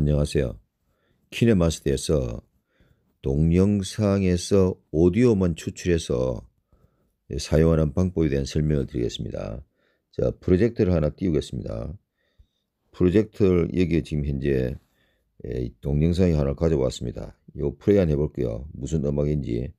안녕하세요. 키네마스터에서 동영상에서 오디오만 추출해서 사용하는 방법에 대한 설명을 드리겠습니다. 자, 프로젝터를 하나 띄우겠습니다. 프로젝터를 여기에 지금 현재 예, 동영상이 하나 가져왔습니다. 요 플레이 한 해볼게요. 무슨 음악인지.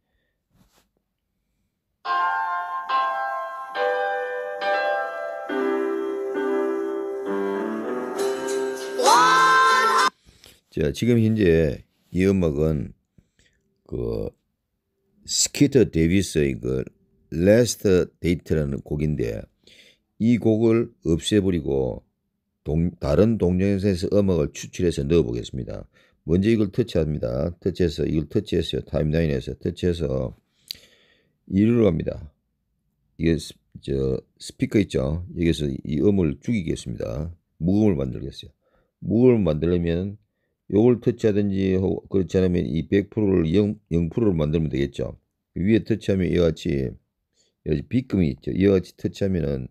자, 지금 현재 이 음악은 그 스키터 데비스의 그 레스트 데이트라는 곡인데 이 곡을 없애버리고 동, 다른 동영상에서 음악을 추출해서 넣어보겠습니다. 먼저 이걸 터치합니다. 터치해서 이걸 터치했어요. 타임라인에서 터치해서 이리로 갑니다. 이게 스, 저 스피커 있죠. 여기서 이 음을 죽이겠습니다. 무음을 만들겠어요. 무음을 만들려면 요걸 터치하든지 그렇지 않으면 이 100%를 0, 0%로 만들면 되겠죠. 위에 터치하면 이와 같이 여기 B금이 있죠. 이와 같이 터치하면은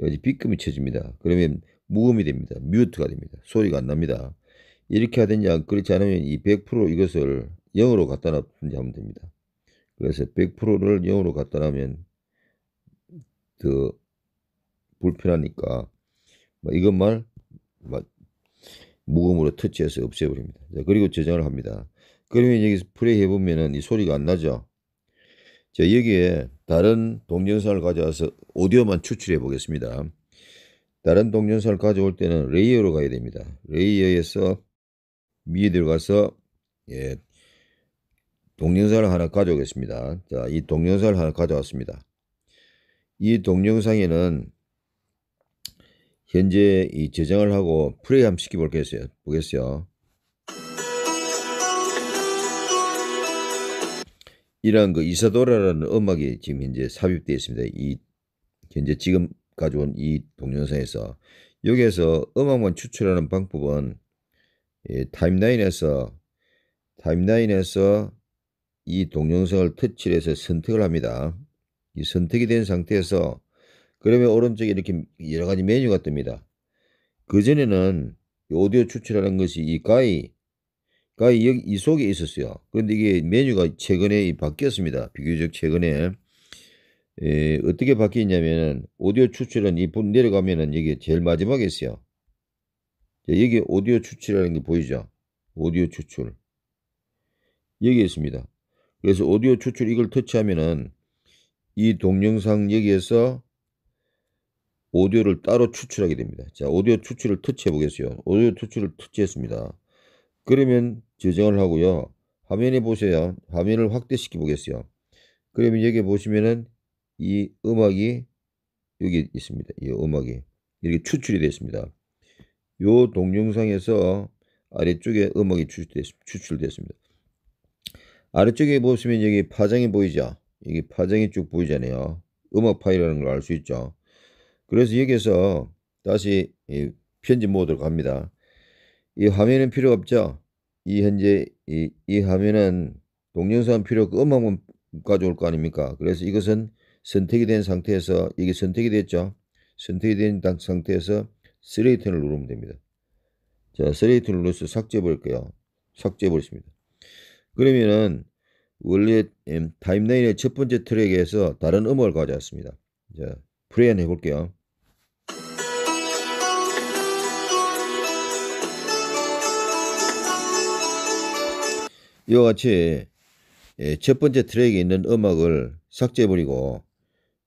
여기 B금이 쳐집니다. 그러면 무음이 됩니다. 뮤트가 됩니다. 소리가 안 납니다. 이렇게 하든지 그렇지 않으면 이 100% 이것을 0으로 갖다 놔든지 하면 됩니다. 그래서 100%를 0으로 갖다 놔면 더 불편하니까 뭐 이것만 무음으로 터치해서 없애버립니다. 자, 그리고 저장을 합니다. 그러면 여기서 플레이 해보면은 이 소리가 안 나죠? 자, 여기에 다른 동영상을 가져와서 오디오만 추출해 보겠습니다. 다른 동영상을 가져올 때는 레이어로 가야 됩니다. 레이어에서 미에 들어가서 예, 동영상을 하나 가져오겠습니다. 자, 이 동영상을 하나 가져왔습니다. 이 동영상에는 현재 이 저장을 하고 플레이 한번 시켜볼게요 보겠어요. 이런 그 이사도라라는 음악이 지금 현재 삽입되어 있습니다. 이 현재 지금 가져온 이 동영상에서 여기에서 음악만 추출하는 방법은 예, 타임라인에서 타임라인에서 이 동영상을 터치해서 선택을 합니다. 이 선택이 된 상태에서 그러면 오른쪽에 이렇게 여러 가지 메뉴가 뜹니다. 그전에는 오디오 추출하는 것이 이 가이, 가이 여기 이 속에 있었어요. 그런데 이게 메뉴가 최근에 바뀌었습니다. 비교적 최근에. 에, 어떻게 바뀌었냐면 오디오 추출은 이 분 내려가면은 여기 제일 마지막에 있어요. 여기 오디오 추출하는게 보이죠? 오디오 추출. 여기 있습니다. 그래서 오디오 추출 이걸 터치하면은 이 동영상 여기에서 오디오를 따로 추출하게 됩니다. 자, 오디오 추출을 터치해 보겠어요. 오디오 추출을 터치했습니다. 그러면 재장을 하고요. 화면에 보세요. 화면을 확대시켜 보겠어요. 그러면 여기 보시면은 이 음악이 여기 있습니다. 이 음악이 이렇게 추출이 됐습니다. 이 동영상에서 아래쪽에 음악이 추출됐습니다. 아래쪽에 보시면 여기 파장이 보이죠? 여기 파장이 쭉 보이잖아요. 음악 파일이라는 걸 알 수 있죠? 그래서 여기에서 다시 편집 모드로 갑니다. 이 화면은 필요 없죠. 이 현재 이, 이 화면은 동영상 필요 없고 음악만 가져올 거 아닙니까? 그래서 이것은 선택이 된 상태에서 이게 선택이 됐죠. 선택이 된 상태에서 쓰레이튼를 누르면 됩니다. 자, 쓰레이튼을 눌러서 삭제해 볼게요. 삭제해 버렸습니다. 그러면은 원래 타임라인의 첫 번째 트랙에서 다른 음악을 가져왔습니다. 자, 플레이 한 해볼게요. 이와 같이 예, 첫 번째 트랙에 있는 음악을 삭제해버리고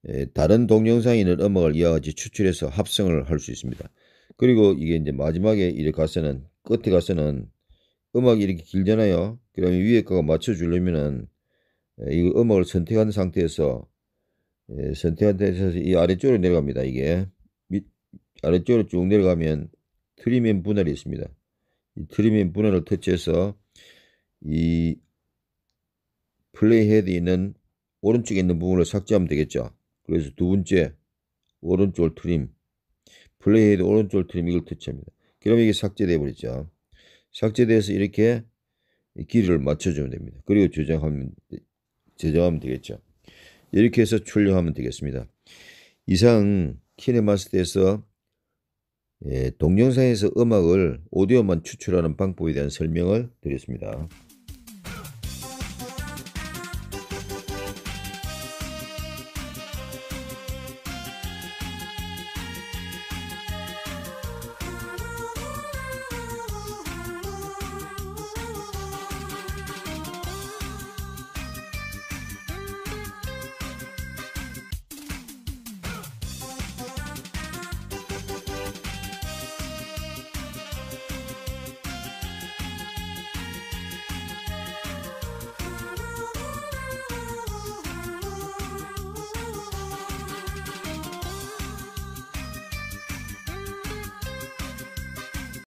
예, 다른 동영상에 있는 음악을 이와 같이 추출해서 합성을 할 수 있습니다. 그리고 이게 이제 마지막에 이렇게 가서는 끝에 가서는 음악이 이렇게 길잖아요. 그러면 위에 거가 맞춰주려면은 예, 이 음악을 선택한 상태에서 선택한 상태에서 이 아래쪽으로 내려갑니다. 이게 밑, 아래쪽으로 쭉 내려가면 트리밍 분할이 있습니다. 이트리밍 분할을 터치해서 이 플레이 헤드 에 있는 오른쪽에 있는 부분을 삭제하면 되겠죠. 그래서 두 번째 오른쪽 트림 플레이 헤드 오른쪽 트림 이걸 터치합니다. 그러면 이게 삭제돼 버리죠. 삭제돼서 이렇게 길이를 맞춰주면 됩니다. 그리고 저장하면 저장하면 되겠죠. 이렇게 해서 출력하면 되겠습니다. 이상 키네마스터에서 예, 동영상에서 음악을 오디오만 추출하는 방법에 대한 설명을 드렸습니다.